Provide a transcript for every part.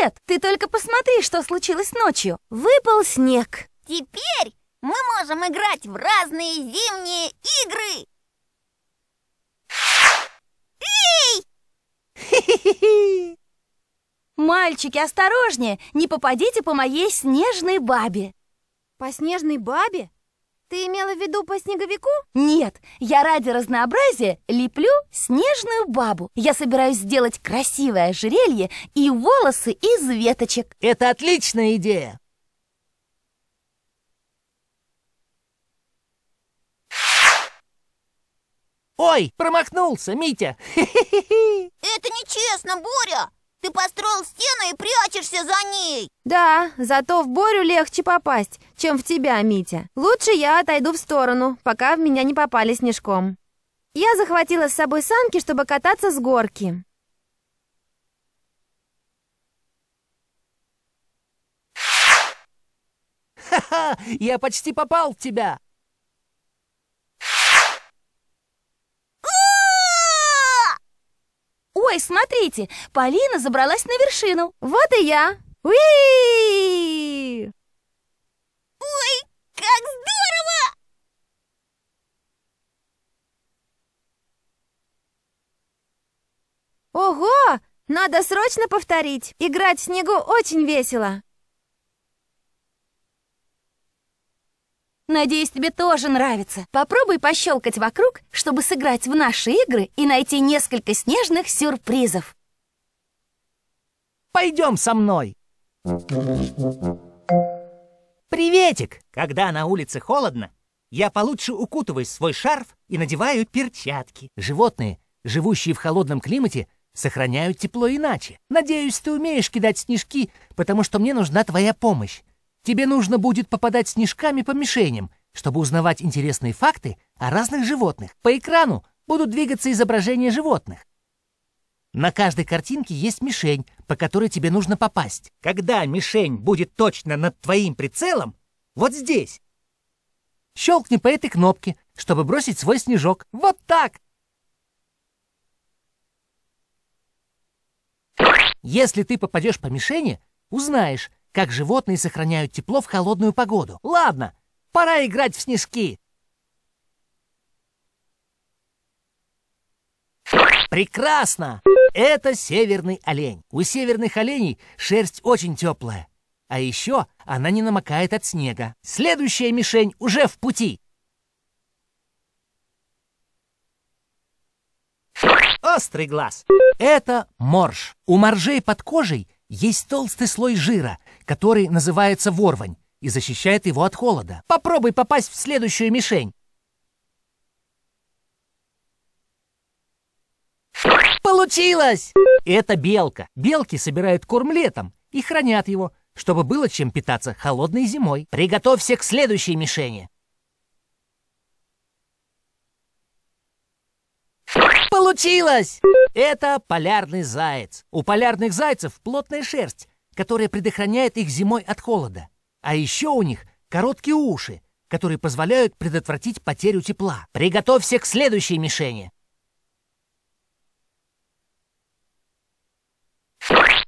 Нет, ты только посмотри, что случилось ночью. Выпал снег. Теперь мы можем играть в разные зимние игры. Эй! Мальчики, осторожнее, не попадите по моей снежной бабе. По снежной бабе? Ты имела в виду по снеговику? Нет, я ради разнообразия леплю снежную бабу. Я собираюсь сделать красивое ожерелье и волосы из веточек. Это отличная идея! Ой, промахнулся, Митя! Это нечестно, Боря! Ты построил стену и прячешься за ней. Да, зато в Борю легче попасть, чем в тебя, Митя. Лучше я отойду в сторону, пока в меня не попали снежком. Я захватила с собой санки, чтобы кататься с горки. Ха-ха! Я почти попал в тебя! смотрите, Полина забралась на вершину. Вот и я. Уи! Ой, как здорово! Ого! Надо срочно повторить. Играть в снегу очень весело. Надеюсь, тебе тоже нравится. Попробуй пощелкать вокруг, чтобы сыграть в наши игры и найти несколько снежных сюрпризов. Пойдем со мной. Приветик! Когда на улице холодно, я получше укутываю свой шарф и надеваю перчатки. Животные, живущие в холодном климате, сохраняют тепло иначе. Надеюсь, ты умеешь кидать снежки, потому что мне нужна твоя помощь. Тебе нужно будет попадать снежками по мишеням, чтобы узнавать интересные факты о разных животных. По экрану будут двигаться изображения животных. На каждой картинке есть мишень, по которой тебе нужно попасть. Когда мишень будет точно над твоим прицелом, вот здесь. Щелкни по этой кнопке, чтобы бросить свой снежок. Вот так! Если ты попадешь по мишени, узнаешь, как животные сохраняют тепло в холодную погоду. Ладно, пора играть в снежки. Прекрасно! Это северный олень. У северных оленей шерсть очень теплая. А еще она не намокает от снега. Следующая мишень уже в пути. Острый глаз. Это морж. У моржей под кожей есть толстый слой жира, который называется ворвань и защищает его от холода. Попробуй попасть в следующую мишень. Получилось! Это белка. Белки собирают корм летом и хранят его, чтобы было чем питаться холодной зимой. Приготовься к следующей мишени. Получилось! Это полярный заяц. У полярных зайцев плотная шерсть, которая предохраняет их зимой от холода. А еще у них короткие уши, которые позволяют предотвратить потерю тепла. Приготовься к следующей мишени.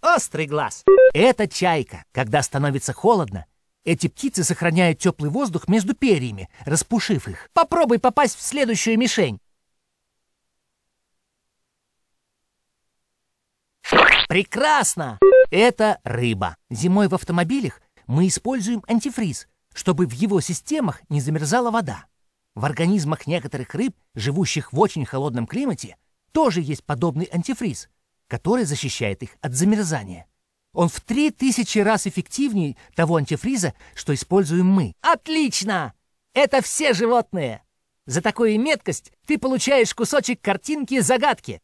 Острый глаз. Это чайка. Когда становится холодно, эти птицы сохраняют теплый воздух между перьями, распушив их. Попробуй попасть в следующую мишень. Прекрасно! Это рыба. Зимой в автомобилях мы используем антифриз, чтобы в его системах не замерзала вода. В организмах некоторых рыб, живущих в очень холодном климате, тоже есть подобный антифриз, который защищает их от замерзания. Он в 3000 раз эффективнее того антифриза, что используем мы. Отлично! Это все животные! За такую меткость ты получаешь кусочек картинки загадки.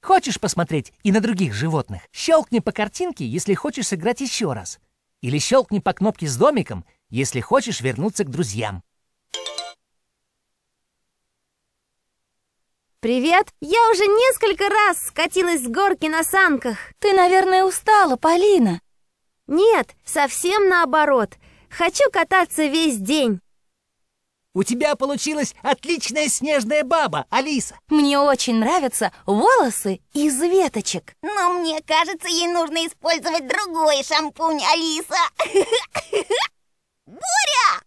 Хочешь посмотреть и на других животных? Щелкни по картинке, если хочешь сыграть еще раз. Или щелкни по кнопке с домиком, если хочешь вернуться к друзьям. Привет! Я уже несколько раз скатилась с горки на санках. Ты, наверное, устала, Полина. Нет, совсем наоборот. Хочу кататься весь день. У тебя получилась отличная снежная баба, Алиса. Мне очень нравятся волосы из веточек. Но мне кажется, ей нужно использовать другой шампунь, Алиса. Боря!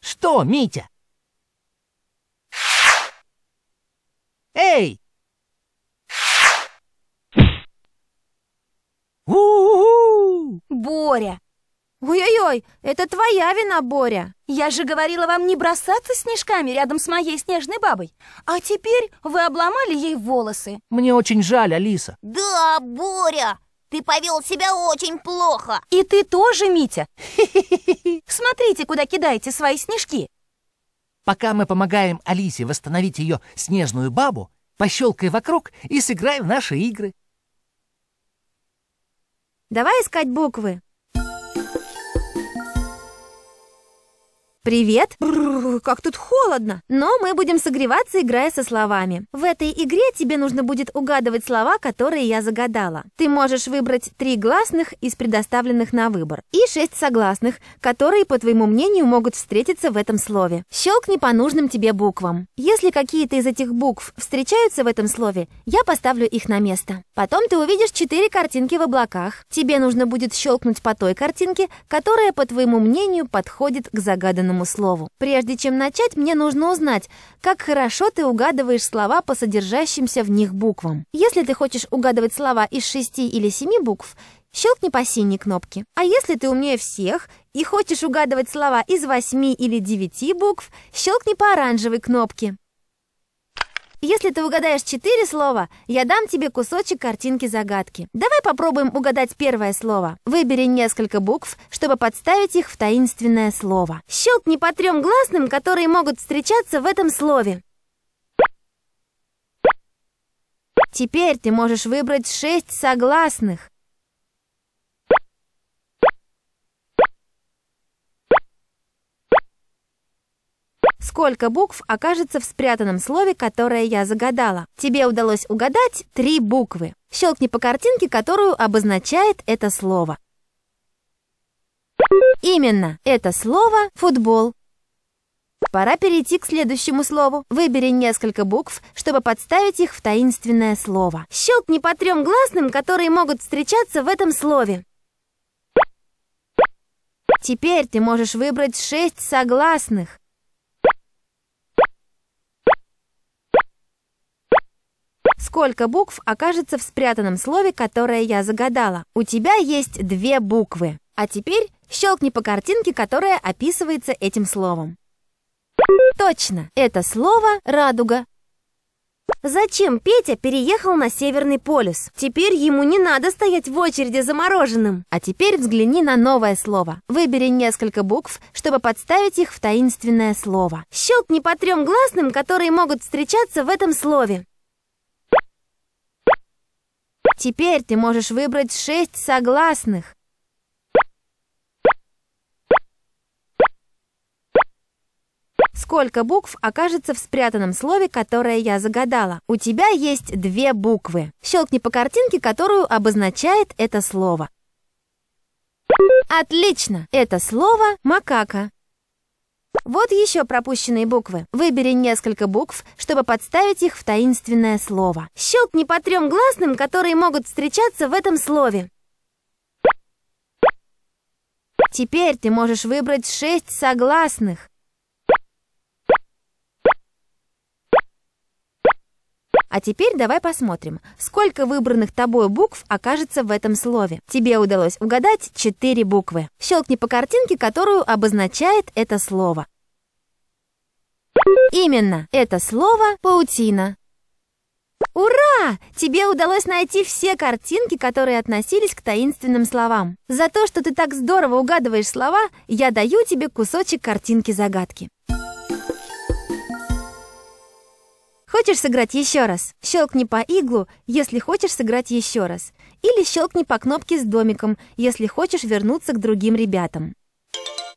Что, Митя? Эй! У-у-у! Боря, «Ой-ой-ой, это твоя вина, Боря!» «Я же говорила вам не бросаться снежками рядом с моей снежной бабой, а теперь вы обломали ей волосы!» «Мне очень жаль, Алиса!» «Да, Боря! Ты повел себя очень плохо!» «И ты тоже, Митя! Смотрите, куда кидаете свои снежки!» Пока мы помогаем Алисе восстановить ее снежную бабу, пощелкай вокруг и сыграй в наши игры. Давай искать буквы. «Привет!» Бррр, «Как тут холодно!» Но мы будем согреваться, играя со словами. В этой игре тебе нужно будет угадывать слова, которые я загадала. Ты можешь выбрать три гласных из предоставленных на выбор и шесть согласных, которые, по твоему мнению, могут встретиться в этом слове. Щелкни по нужным тебе буквам. Если какие-то из этих букв встречаются в этом слове, я поставлю их на место. Потом ты увидишь четыре картинки в облаках. Тебе нужно будет щелкнуть по той картинке, которая, по твоему мнению, подходит к загаданному нужному слову. Прежде чем начать, мне нужно узнать, как хорошо ты угадываешь слова по содержащимся в них буквам. Если ты хочешь угадывать слова из шести или семи букв, щелкни по синей кнопке. А если ты умнее всех и хочешь угадывать слова из восьми или девяти букв, щелкни по оранжевой кнопке. Если ты угадаешь четыре слова, я дам тебе кусочек картинки загадки. Давай попробуем угадать первое слово. Выбери несколько букв, чтобы подставить их в таинственное слово. Щелкни по трем гласным, которые могут встречаться в этом слове. Теперь ты можешь выбрать шесть согласных. сколько букв окажется в спрятанном слове, которое я загадала. Тебе удалось угадать три буквы. Щелкни по картинке, которую обозначает это слово. Именно, это слово «футбол». Пора перейти к следующему слову. Выбери несколько букв, чтобы подставить их в таинственное слово. Щелкни по трем гласным, которые могут встречаться в этом слове. Теперь ты можешь выбрать шесть согласных. Сколько букв окажется в спрятанном слове, которое я загадала? У тебя есть две буквы. А теперь щелкни по картинке, которая описывается этим словом. Точно, это слово «радуга». Зачем Петя переехал на Северный полюс? Теперь ему не надо стоять в очереди за мороженым. А теперь взгляни на новое слово. Выбери несколько букв, чтобы подставить их в таинственное слово. Щелкни по трем гласным, которые могут встречаться в этом слове. Теперь ты можешь выбрать шесть согласных. Сколько букв окажется в спрятанном слове, которое я загадала? У тебя есть две буквы. Щелкни по картинке, которую обозначает это слово. Отлично! Это слово «макака». Вот еще пропущенные буквы. Выбери несколько букв, чтобы подставить их в таинственное слово. Щелкни по трем гласным, которые могут встречаться в этом слове. Теперь ты можешь выбрать шесть согласных. А теперь давай посмотрим, сколько выбранных тобой букв окажется в этом слове. Тебе удалось угадать четыре буквы. Щелкни по картинке, которую обозначает это слово. Именно это слово «паутина». Ура! Тебе удалось найти все картинки, которые относились к таинственным словам. За то, что ты так здорово угадываешь слова, я даю тебе кусочек картинки загадки. Хочешь сыграть еще раз? Щелкни по иглу, если хочешь сыграть еще раз. Или щелкни по кнопке с домиком, если хочешь вернуться к другим ребятам.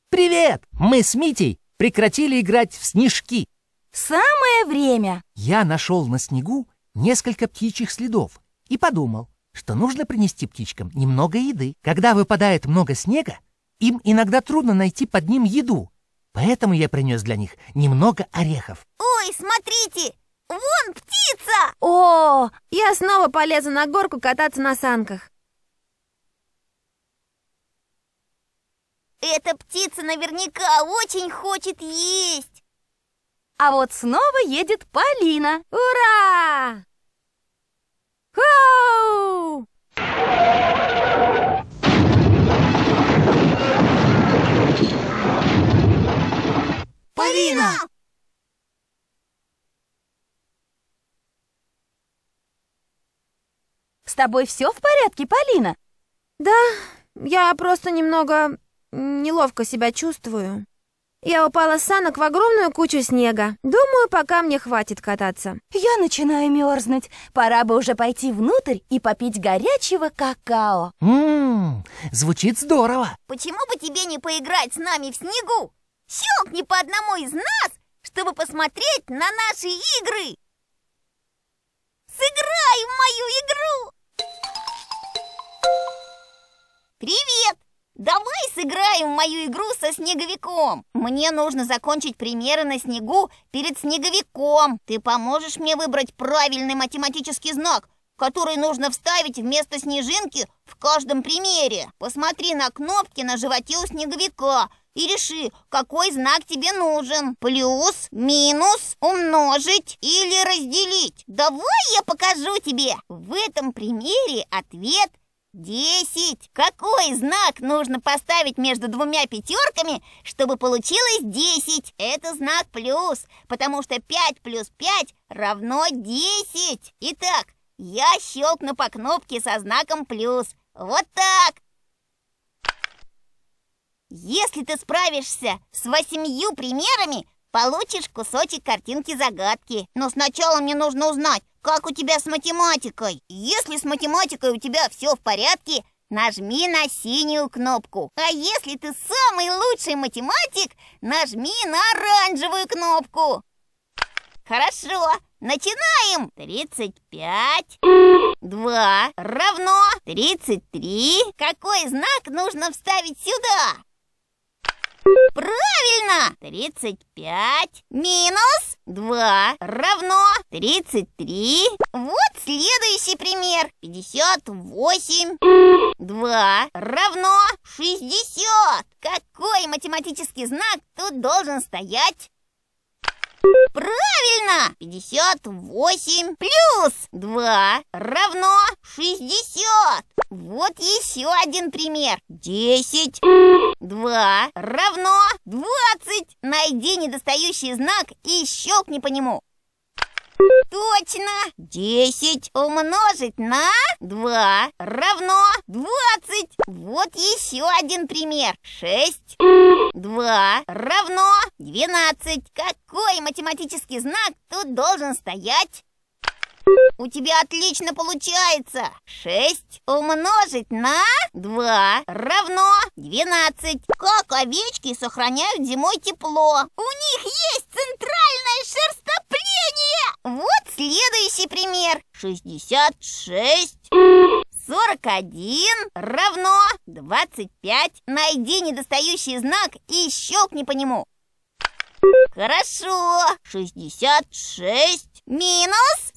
Привет! Мы с Митей прекратили играть в снежки. Самое время. Я нашел на снегу несколько птичьих следов и подумал, что нужно принести птичкам немного еды. Когда выпадает много снега, им иногда трудно найти под ним еду, поэтому я принес для них немного орехов. Ой, смотрите, вон птица! О, я снова полезу на горку кататься на санках. Эта птица наверняка очень хочет есть. А вот снова едет Полина. Ура! Хоу! Полина! С тобой все в порядке, Полина? Да, я просто немного неловко себя чувствую. Я упала с санок в огромную кучу снега. Думаю, пока мне хватит кататься. Я начинаю мерзнуть. Пора бы уже пойти внутрь и попить горячего какао. Ммм, звучит здорово. Почему бы тебе не поиграть с нами в снегу? Щелкни по одному из нас, чтобы посмотреть на наши игры. Сыграй в мою игру! Привет! Давай сыграем в мою игру со снеговиком. Мне нужно закончить примеры на снегу перед снеговиком. Ты поможешь мне выбрать правильный математический знак, который нужно вставить вместо снежинки в каждом примере. Посмотри на кнопки на животе у снеговика и реши, какой знак тебе нужен. Плюс, минус, умножить или разделить. Давай я покажу тебе. В этом примере ответ – Десять! Какой знак нужно поставить между двумя пятерками, чтобы получилось десять? Это знак плюс, потому что пять плюс пять равно десять. Итак, я щелкну по кнопке со знаком плюс. Вот так! Если ты справишься с восемью примерами, получишь кусочек картинки-загадки. Но сначала мне нужно узнать, как у тебя с математикой? Если с математикой у тебя все в порядке, нажми на синюю кнопку. А если ты самый лучший математик, нажми на оранжевую кнопку. Хорошо, начинаем! 35, 2 равно 33. Какой знак нужно вставить сюда? Правильно! 35 минус 2 равно 33. Вот следующий пример. 58. 2 равно 60. Какой математический знак тут должен стоять? Правильно! 58 плюс 2 равно 60. Вот еще один пример. 10. 2 равно 20. Найди недостающий знак и щелкни по нему. Точно! Десять умножить на два равно двадцать. Вот еще один пример. Шесть, два равно двенадцать. Какой математический знак тут должен стоять? У тебя отлично получается. Шесть умножить на два равно двенадцать. Как овечки сохраняют зимой тепло? У них есть центральная шерсть вот следующий пример. 66. 41 равно 25. Найди недостающий знак и щелкни по нему. Хорошо. 66 минус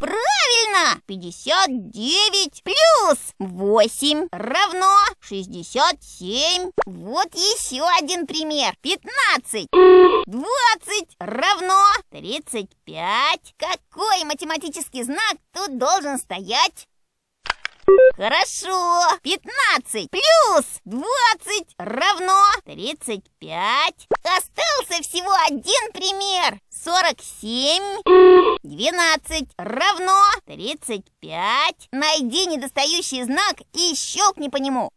Правильно! 59 плюс 8 равно 67. Вот еще один пример. 15. 20 равно 35. Какой математический знак тут должен стоять? Хорошо. 15 плюс 20 равно 35. Остался всего один пример. 47 12 равно 35. Найди недостающий знак и щелкни по нему.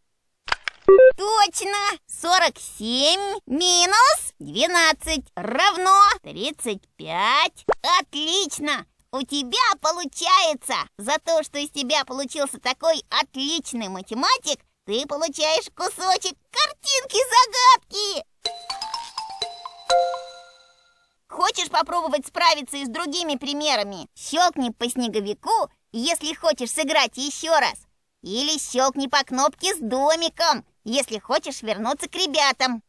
Точно! 47 минус 12 равно 35. Отлично! У тебя получается! За то, что из тебя получился такой отличный математик, ты получаешь кусочек картинки-загадки! Хочешь попробовать справиться и с другими примерами? Щелкни по снеговику, если хочешь сыграть еще раз. Или щелкни по кнопке с домиком, если хочешь вернуться к ребятам.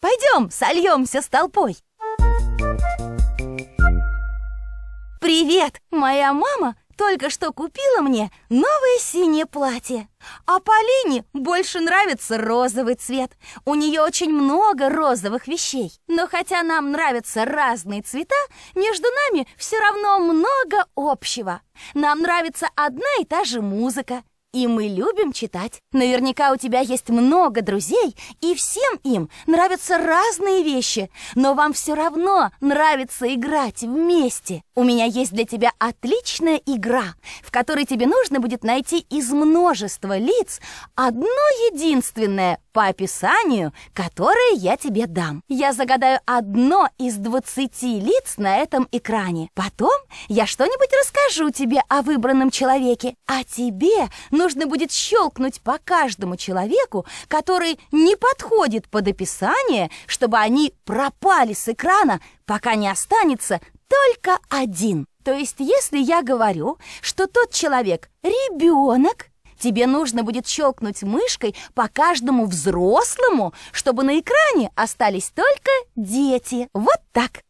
Пойдем, сольемся с толпой. «Привет! Моя мама только что купила мне новое синее платье. А Полине больше нравится розовый цвет. У нее очень много розовых вещей. Но хотя нам нравятся разные цвета, между нами все равно много общего. Нам нравится одна и та же музыка. И мы любим читать. Наверняка у тебя есть много друзей, и всем им нравятся разные вещи. Но вам все равно нравится играть вместе. У меня есть для тебя отличная игра, в которой тебе нужно будет найти из множества лиц одно единственное по описанию, которое я тебе дам. Я загадаю одно из двадцати лиц на этом экране. Потом я что-нибудь расскажу тебе о выбранном человеке. А тебе нужно нужно будет щелкнуть по каждому человеку, который не подходит под описание, чтобы они пропали с экрана, пока не останется только один. То есть, если я говорю, что тот человек — ребенок, тебе нужно будет щелкнуть мышкой по каждому взрослому, чтобы на экране остались только дети. Вот так.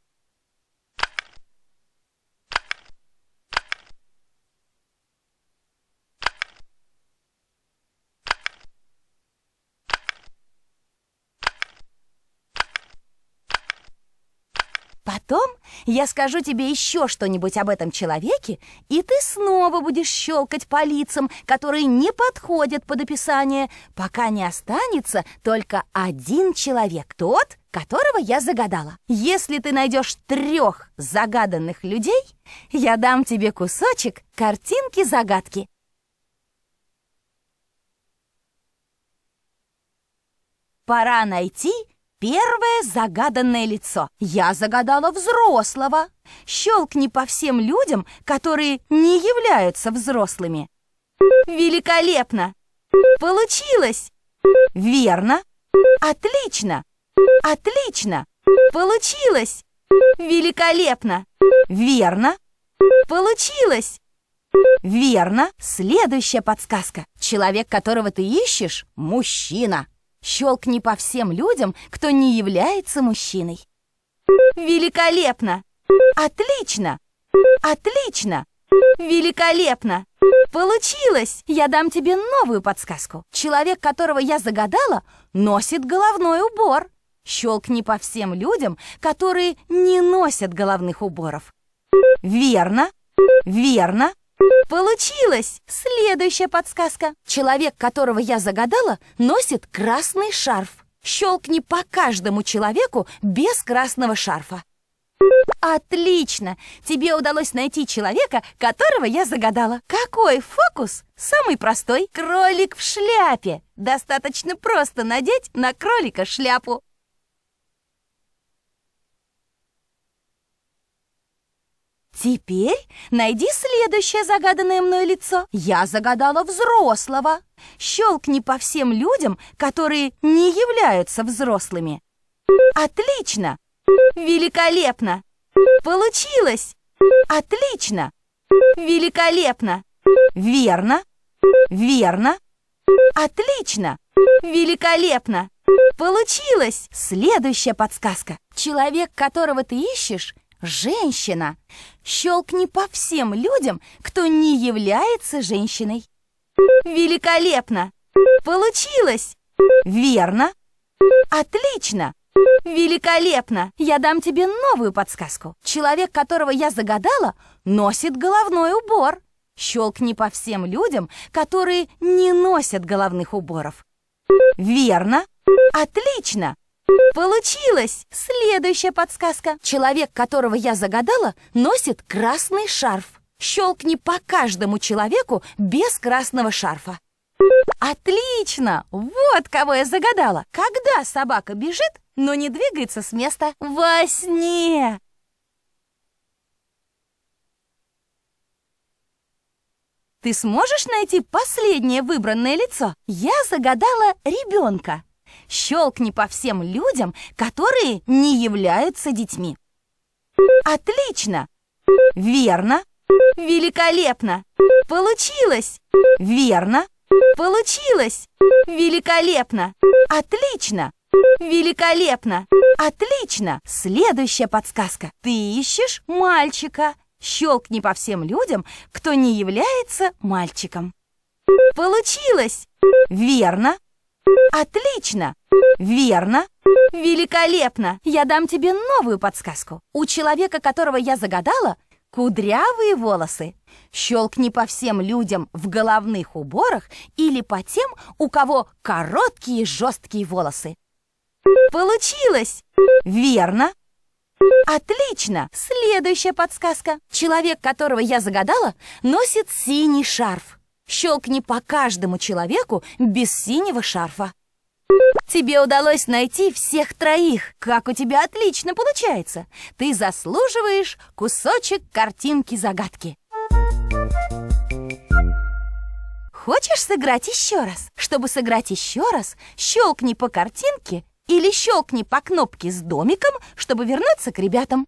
Потом я скажу тебе еще что-нибудь об этом человеке, и ты снова будешь щелкать по лицам, которые не подходят под описание, пока не останется только один человек, тот, которого я загадала. Если ты найдешь трех загаданных людей, я дам тебе кусочек картинки-загадки. Пора найти Первое загаданное лицо. Я загадала взрослого. Щелкни по всем людям, которые не являются взрослыми. Великолепно! Получилось! Верно! Отлично! Отлично! Получилось! Великолепно! Верно! Получилось! Верно! Следующая подсказка. Человек, которого ты ищешь, мужчина. Щелкни по всем людям, кто не является мужчиной. Великолепно! Отлично! Отлично! Великолепно! Получилось! Я дам тебе новую подсказку. Человек, которого я загадала, носит головной убор. Щелкни по всем людям, которые не носят головных уборов. Верно, верно, Получилось! Следующая подсказка. Человек, которого я загадала, носит красный шарф. Щелкни по каждому человеку без красного шарфа. Отлично! Тебе удалось найти человека, которого я загадала. Какой фокус? Самый простой. Кролик в шляпе. Достаточно просто надеть на кролика шляпу. Теперь найди следующее загаданное мной лицо. Я загадала взрослого. Щелкни по всем людям, которые не являются взрослыми. Отлично! Великолепно! Получилось! Отлично! Великолепно! Верно! Верно! Отлично! Великолепно! Получилось! Следующая подсказка. Человек, которого ты ищешь, женщина. Щелкни по всем людям, кто не является женщиной. Великолепно! Получилось! Верно! Отлично! Великолепно! Я дам тебе новую подсказку. Человек, которого я загадала, носит головной убор. Щелкни по всем людям, которые не носят головных уборов. Верно! Отлично! Получилось! Следующая подсказка. Человек, которого я загадала, носит красный шарф. Щелкни по каждому человеку без красного шарфа. Отлично! Вот кого я загадала. Когда собака бежит, но не двигается с места во сне. Ты сможешь найти последнее выбранное лицо? Я загадала ребенка. Щелкни по всем людям, которые не являются детьми. Отлично! Верно! Великолепно! Получилось! Верно! Получилось! Великолепно! Отлично! Великолепно! Отлично! Следующая подсказка. Ты ищешь мальчика. Щелкни по всем людям, кто не является мальчиком. Получилось! Верно! Отлично! Верно! Великолепно! Я дам тебе новую подсказку. У человека, которого я загадала, кудрявые волосы. Щелкни по всем людям в головных уборах или по тем, у кого короткие жесткие волосы. Получилось! Верно! Отлично! Следующая подсказка. Человек, которого я загадала, носит синий шарф. Щелкни по каждому человеку без синего шарфа. Тебе удалось найти всех троих. Как у тебя отлично получается. Ты заслуживаешь кусочек картинки-загадки. Хочешь сыграть еще раз? Чтобы сыграть еще раз, щелкни по картинке или щелкни по кнопке с домиком, чтобы вернуться к ребятам.